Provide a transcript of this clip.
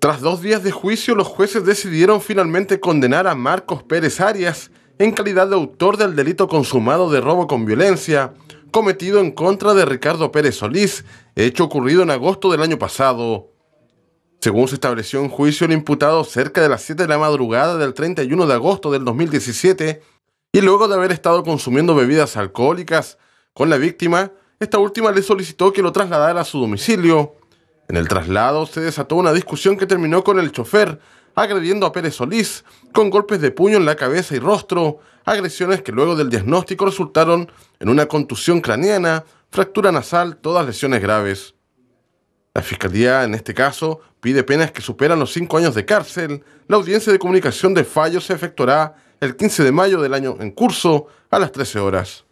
Tras dos días de juicio, los jueces decidieron finalmente condenar a Marcos Pérez Arias en calidad de autor del delito consumado de robo con violencia cometido en contra de Ricardo Pérez Solís, hecho ocurrido en agosto del año pasado. Según se estableció en juicio, el imputado cerca de las 7 de la madrugada del 31 de agosto del 2017 y luego de haber estado consumiendo bebidas alcohólicas con la víctima, esta última le solicitó que lo trasladara a su domicilio, en el traslado se desató una discusión que terminó con el chofer agrediendo a Pérez Solís con golpes de puño en la cabeza y rostro, agresiones que luego del diagnóstico resultaron en una contusión craneana, fractura nasal, todas lesiones graves. La Fiscalía, en este caso, pide penas que superan los cinco años de cárcel. La audiencia de comunicación de fallo se efectuará el 15 de mayo del año en curso a las 13 horas.